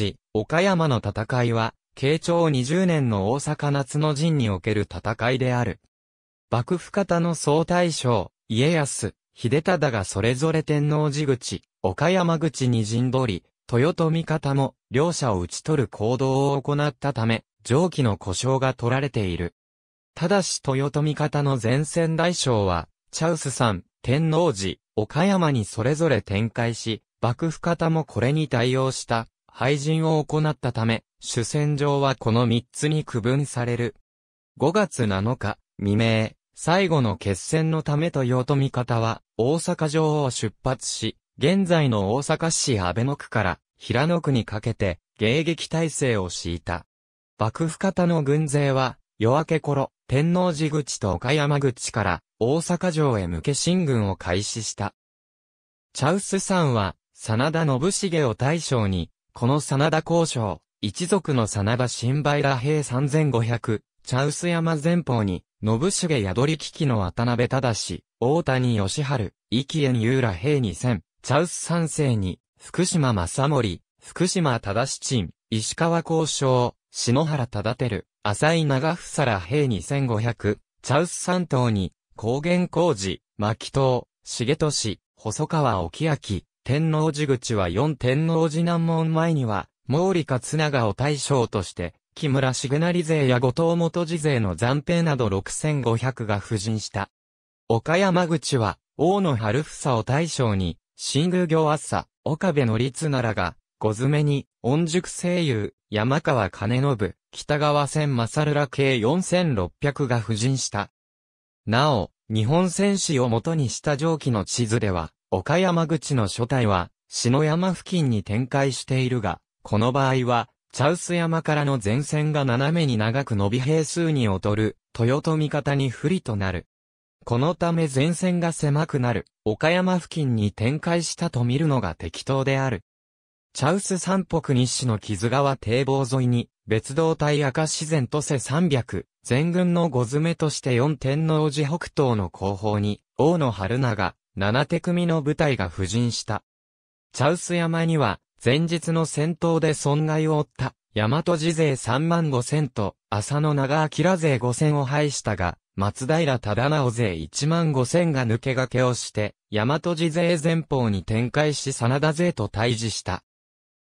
時、岡山の戦いは、慶長20年の大阪夏の陣における戦いである。幕府方の総大将、家康、秀忠がそれぞれ天皇寺口、岡山口に陣取り、豊臣方も、両者を討ち取る行動を行ったため、上記の故障が取られている。ただし豊臣方の前線大将は、チャウスさん、天皇寺、岡山にそれぞれ展開し、幕府方もこれに対応した廃人を行ったため、主戦場はこの3つに区分される。5月7日、未明、最後の決戦のためと豊臣方は、大阪城を出発し、現在の大阪市安倍野区から平野区にかけて、迎撃体制を敷いた。幕府方の軍勢は、夜明け頃、天王寺口と岡山口から大阪城へ向け進軍を開始した。チャウスさんは、真田信繁を大将に、この真田交渉、一族の真田新梅ら兵3500、茶臼山前方に、信重宿り危機の渡辺忠、大谷義春、生き縁優ら兵2000、茶臼三世に、福島正森、福島忠七、石川交渉、篠原忠る、浅井長房ら兵2500、茶臼三島に、高原工事、牧刀、重利、細川沖明、天王寺口は四天王寺南門前には、毛利勝長を大将として、木村茂成勢や後藤元寺勢の残兵など六千五百が布陣した。岡山口は、大野春房を大将に、新宮行朝、岡部の律ならが、小詰めに、御宿声優、山川兼信、北川千正ら計四千六百が布陣した。なお、日本戦士を元にした上記の地図では、岡山口の初体は、篠山付近に展開しているが、この場合は、茶臼山からの前線が斜めに長く伸び平数に劣る、豊臣方に不利となる。このため前線が狭くなる、岡山付近に展開したと見るのが適当である。茶臼山北日市の木津川堤防沿いに、別動隊赤自然と瀬300、全軍の五詰めとして四天王寺北東の後方に、大野春長、7手組の部隊が布陣した。チャウス山には、前日の戦闘で損害を負った、大和寺勢3万5千と、浅野長明勢5千を敗したが、松平忠直勢1万5千が抜け駆けをして、大和寺勢前方に展開し真田勢と対峙した。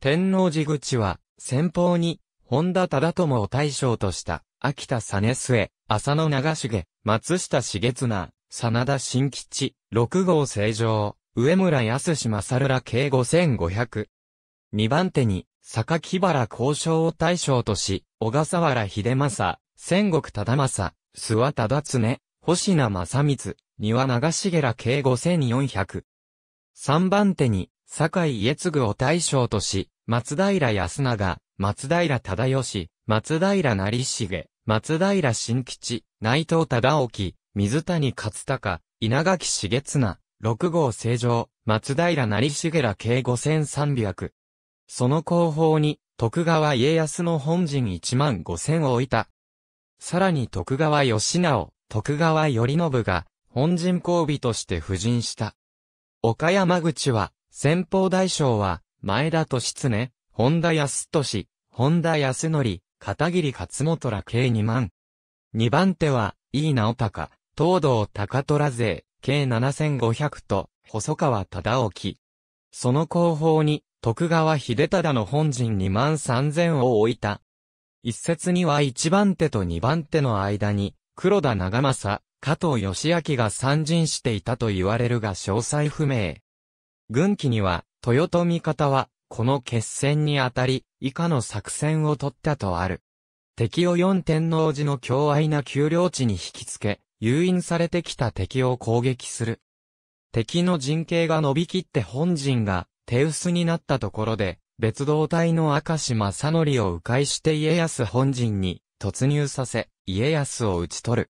天皇寺口は、先方に、本田忠友を大将とした、秋田実末、浅野長重、松下重綱、真田新吉、六号成城、上村康志正ら計五千五百。二番手に、坂木原交渉を大将とし、小笠原秀政、仙国忠政、諏訪忠常、星名正光、庭長重ら計五千四百。三番手に、坂井家継を大将とし、松平康長、松平忠義、松平成重、松平新吉、内藤忠興、水谷勝隆、稲垣茂綱、六号成城、松平成重計五千三百。その後方に、徳川家康の本陣一万五千を置いた。さらに徳川義直、徳川頼信が、本陣交尾として布陣した。岡山口は、先方大将は、前田利常、本田康利、本田康則、片桐勝元ら計二万。二番手は、井伊直隆、東道高虎勢、計7500と、細川忠興。その後方に、徳川秀忠の本陣2万3000を置いた。一説には一番手と二番手の間に、黒田長政、加藤義明が参陣していたと言われるが詳細不明。軍旗には、豊臣方は、この決戦にあたり、以下の作戦を取ったとある。敵を四天王寺の強愛な丘陵地に引きつけ、誘引されてきた敵を攻撃する。敵の陣形が伸びきって本陣が手薄になったところで、別動隊の赤石正則を迂回して家康本陣に突入させ、家康を討ち取る。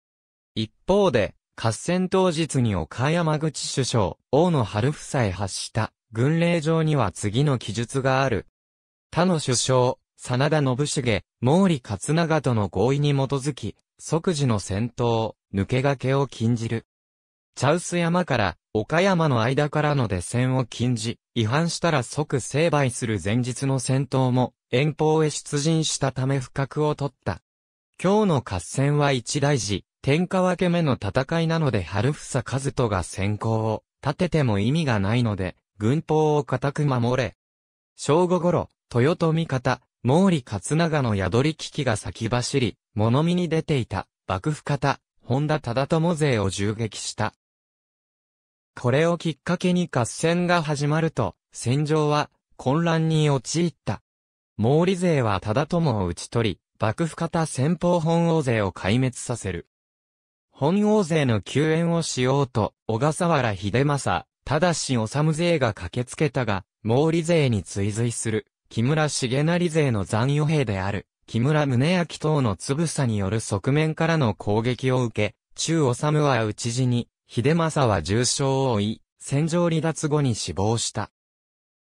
一方で、合戦当日に岡山口首相、大野春夫さえ発した軍令上には次の記述がある。他の首相、真田信繁、毛利勝長との合意に基づき、即時の戦闘、抜け駆けを禁じる。茶臼山から岡山の間からの出線を禁じ、違反したら即成敗する前日の戦闘も遠方へ出陣したため不覚を取った。今日の合戦は一大事、天下分け目の戦いなので春房和人が先行を立てても意味がないので、軍法を固く守れ。正午頃、豊臣方、毛利勝長の宿り危機が先走り、物見に出ていた、幕府方、本田忠友勢を銃撃した。これをきっかけに合戦が始まると、戦場は混乱に陥った。毛利勢は忠友を討ち取り、幕府方先方本王勢を壊滅させる。本王勢の救援をしようと、小笠原秀政、ただし治勢が駆けつけたが、毛利勢に追随する、木村重成勢の残余兵である、木村宗明等のつぶさによる側面からの攻撃を受け、中治は討ち死に、秀政は重傷を負い、戦場離脱後に死亡した。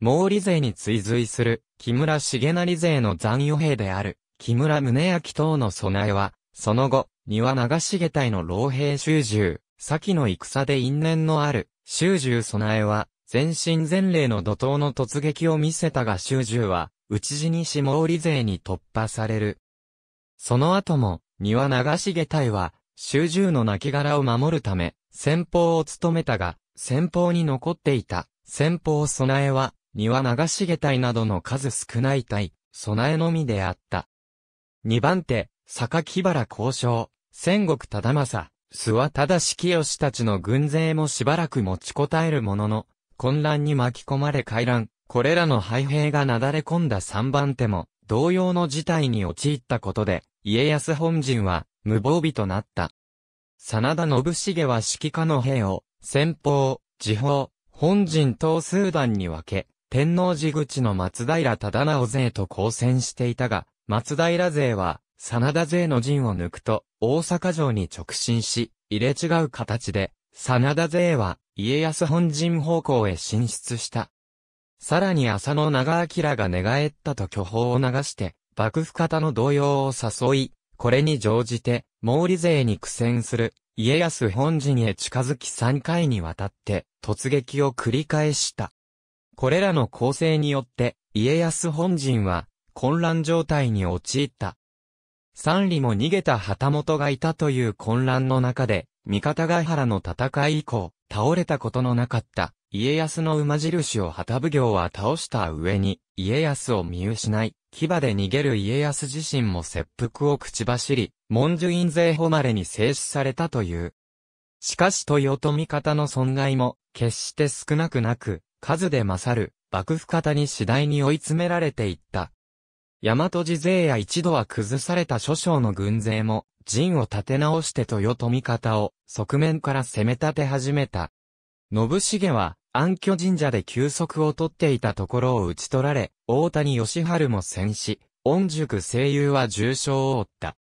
毛利勢に追随する木村重成勢の残余兵である木村宗明等の備えは、その後、庭長重隊の老兵修獣、先の戦で因縁のある修獣備えは、全身全霊の怒涛の突撃を見せたが修獣は、内ち死にし毛利勢に突破される。その後も、庭流長重隊は、囚従の亡骸を守るため、先方を務めたが、先方に残っていた、先方備えは、庭流長重隊などの数少ない隊、備えのみであった。二番手、坂木原交渉、戦国忠政、諏訪忠清たちの軍勢もしばらく持ちこたえるものの、混乱に巻き込まれ回覧、これらの敗兵がなだれ込んだ三番手も、同様の事態に陥ったことで、家康本陣は、無防備となった。真田信繁は指揮下の兵を、先方、地方、本陣等数段に分け、天皇寺口の松平忠直勢と交戦していたが、松平勢は、真田勢の陣を抜くと、大阪城に直進し、入れ違う形で、真田勢は、家康本陣方向へ進出した。さらに浅野長明が寝返ったと巨砲を流して、幕府方の動揺を誘い、これに乗じて、毛利勢に苦戦する、家康本陣へ近づき3回にわたって、突撃を繰り返した。これらの構成によって、家康本陣は、混乱状態に陥った。三里も逃げた旗本がいたという混乱の中で、三方ヶ原の戦い以降、倒れたことのなかった、家康の馬印を旗奉行は倒した上に、家康を見失い、牙で逃げる家康自身も切腹を口走り、文殊院勢誉れに制止されたという。しかし豊臣方の損害も、決して少なくなく、数で勝る、幕府方に次第に追い詰められていった。大和寺勢や一度は崩された諸将の軍勢も、陣を立て直して豊臣方を、側面から攻め立て始めた。信繁は、暗居神社で休息をとっていたところを打ち取られ、大谷義春も戦死、御宿声優は重傷を負った。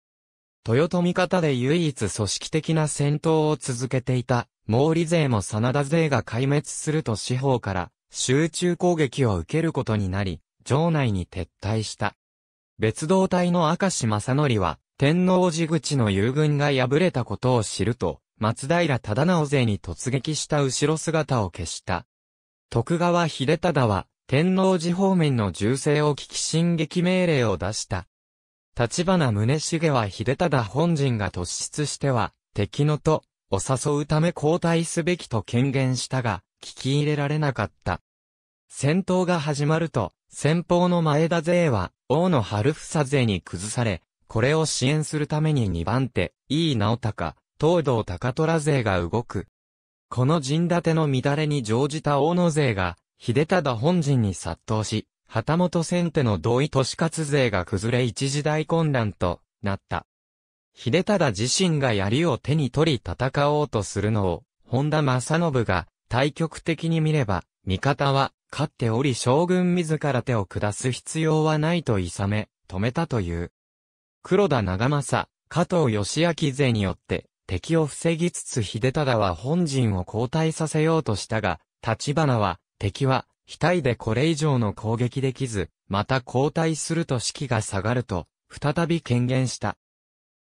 豊臣方で唯一組織的な戦闘を続けていた、毛利勢も真田勢が壊滅すると司法から集中攻撃を受けることになり、城内に撤退した。別動隊の明石正則は、天皇寺口の友軍が敗れたことを知ると、松平忠直勢に突撃した後ろ姿を消した。徳川秀忠は、天皇寺方面の銃声を聞き進撃命令を出した。立花宗茂は秀忠本人が突出しては、敵のと、を誘うため交代すべきと権限したが、聞き入れられなかった。戦闘が始まると、先方の前田勢は、大野春房勢に崩され、これを支援するために2番手、井伊直隆、東道高虎勢が動く。この陣立ての乱れに乗じた大野勢が、秀忠本陣に殺到し、旗本先手の同意都市活勢が崩れ一時大混乱となった。秀忠自身が槍を手に取り戦おうとするのを、本田正信が対極的に見れば、味方は勝っており将軍自ら手を下す必要はないと諌め、止めたという。黒田長政、加藤義明勢によって、敵を防ぎつつ秀忠は本陣を交代させようとしたが、立花は、敵は、額でこれ以上の攻撃できず、また交代すると士気が下がると、再び権限した。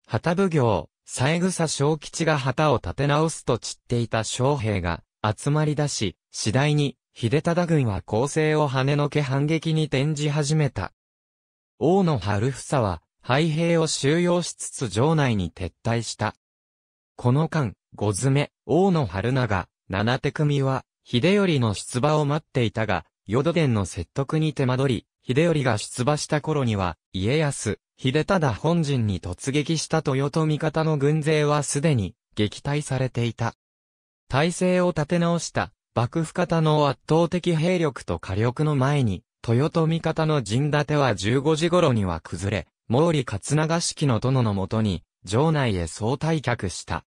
旗奉行、三枝小吉が旗を立て直すと散っていた将兵が集まり出し、次第に、秀忠軍は攻勢を跳ねのけ反撃に転じ始めた。大野春房は、敗兵を収容しつつ城内に撤退した。この間、五詰め、大野春長、七手組は、秀頼の出馬を待っていたが、淀殿の説得に手間取り、秀頼が出馬した頃には、家康、秀忠本陣に突撃した豊臣方の軍勢はすでに、撃退されていた。体制を立て直した、幕府方の圧倒的兵力と火力の前に、豊臣方の陣立ては15時頃には崩れ、毛利勝長式の殿のもとに、城内へ総退却した。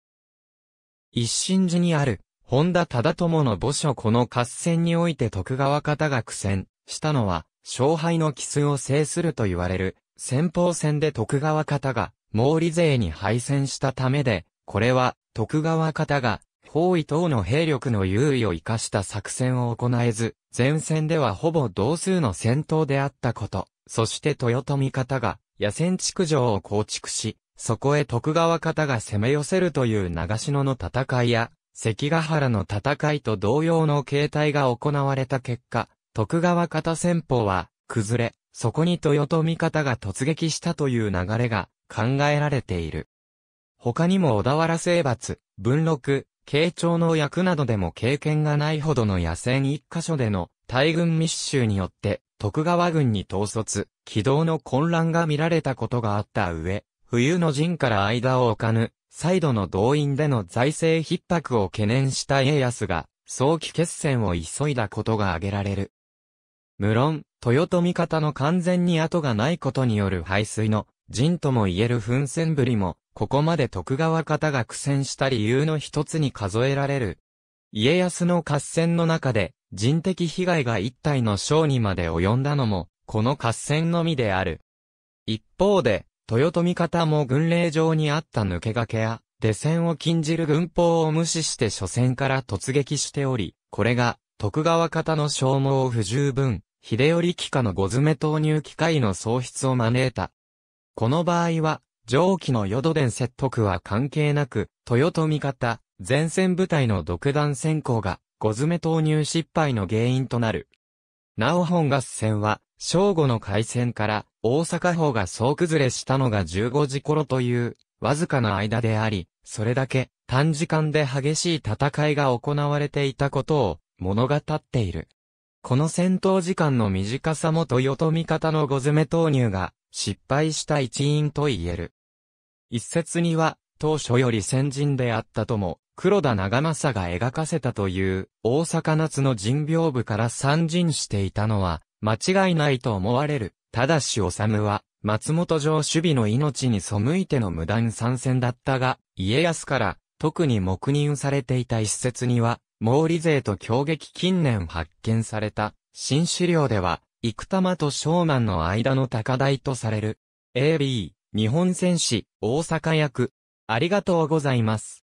一心寺にある、本田忠友の墓所この合戦において徳川方が苦戦したのは、勝敗の奇数を制すると言われる、先方戦で徳川方が、毛利勢に敗戦したためで、これは、徳川方が、包囲等の兵力の優位を生かした作戦を行えず、前線ではほぼ同数の戦闘であったこと、そして豊臣方が、野戦築城を構築し、そこへ徳川方が攻め寄せるという長篠の戦いや、関ヶ原の戦いと同様の形態が行われた結果、徳川方戦法は、崩れ、そこに豊臣方が突撃したという流れが考えられている。他にも小田原征伐、文禄、慶長の役などでも経験がないほどの野戦一箇所での大軍密集によって徳川軍に統率、軌道の混乱が見られたことがあった上、冬の陣から間を置かぬ、再度の動員での財政逼迫を懸念した家康が、早期決戦を急いだことが挙げられる。無論、豊臣方の完全に後がないことによる排水の、陣とも言える奮戦ぶりも、ここまで徳川方が苦戦した理由の一つに数えられる。家康の合戦の中で、人的被害が一体の章にまで及んだのも、この合戦のみである。一方で、豊臣方も軍令上にあった抜け駆けや、出戦を禁じる軍法を無視して初戦から突撃しており、これが、徳川方の消耗不十分、秀頼機下の五詰め投入機会の喪失を招いた。この場合は、上記の淀伝説得は関係なく、豊臣方、前線部隊の独断先行が、五詰め投入失敗の原因となる。なお本合戦は、正午の開戦から、大阪方が総崩れしたのが15時頃という、わずかな間であり、それだけ短時間で激しい戦いが行われていたことを物語っている。この戦闘時間の短さも豊臣方のご攻め投入が失敗した一因と言える。一説には当初より先人であったとも黒田長政が描かせたという大阪夏の人病部から参陣していたのは間違いないと思われる。ただし治は、松本城守備の命に背いての無断参戦だったが、家康から、特に黙認されていた一説には、毛利勢と強撃近年発見された、新資料では、生玉と湘南の間の高台とされる。AB、日本戦士、大阪役。ありがとうございます。